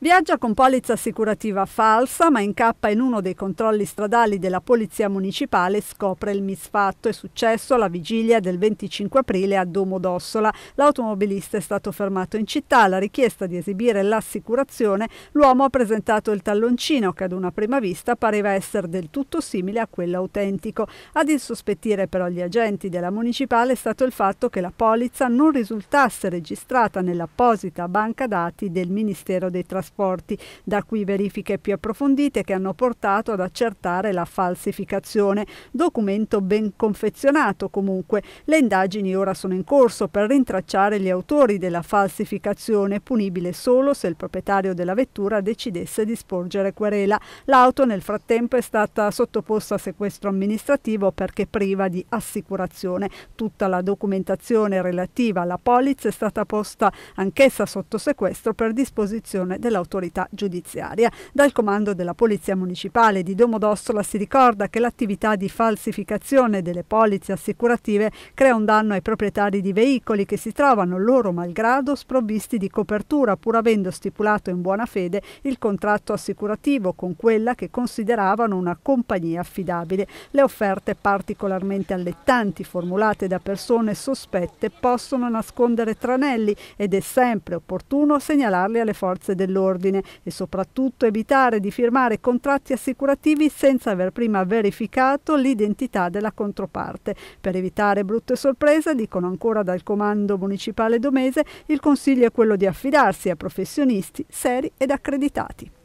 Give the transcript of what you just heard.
Viaggia con polizza assicurativa falsa, ma incappa in uno dei controlli stradali della Polizia Municipale e scopre il misfatto. È successo alla vigilia del 25 aprile a Domodossola. L'automobilista è stato fermato in città. Alla richiesta di esibire l'assicurazione, l'uomo ha presentato il talloncino che ad una prima vista pareva essere del tutto simile a quello autentico. Ad insospettire però gli agenti della Municipale è stato il fatto che la polizza non risultasse registrata nell'apposita banca dati del Ministero dei Trasporti trasporti, da qui verifiche più approfondite che hanno portato ad accertare la falsificazione. Documento ben confezionato comunque. Le indagini ora sono in corso per rintracciare gli autori della falsificazione, punibile solo se il proprietario della vettura decidesse di sporgere querela. L'auto nel frattempo è stata sottoposta a sequestro amministrativo perché priva di assicurazione. Tutta la documentazione relativa alla polizza è stata posta anch'essa sotto sequestro per disposizione della dell'autorità giudiziaria. Dal comando della Polizia Municipale di Domodossola si ricorda che l'attività di falsificazione delle polizze assicurative crea un danno ai proprietari di veicoli che si trovano loro malgrado sprovvisti di copertura pur avendo stipulato in buona fede il contratto assicurativo con quella che consideravano una compagnia affidabile. Le offerte particolarmente allettanti formulate da persone sospette possono nascondere tranelli ed è sempre opportuno segnalarli alle forze dell'ordine ordine e soprattutto evitare di firmare contratti assicurativi senza aver prima verificato l'identità della controparte. Per evitare brutte sorprese, dicono ancora dal Comando Municipale Domese, il consiglio è quello di affidarsi a professionisti seri ed accreditati.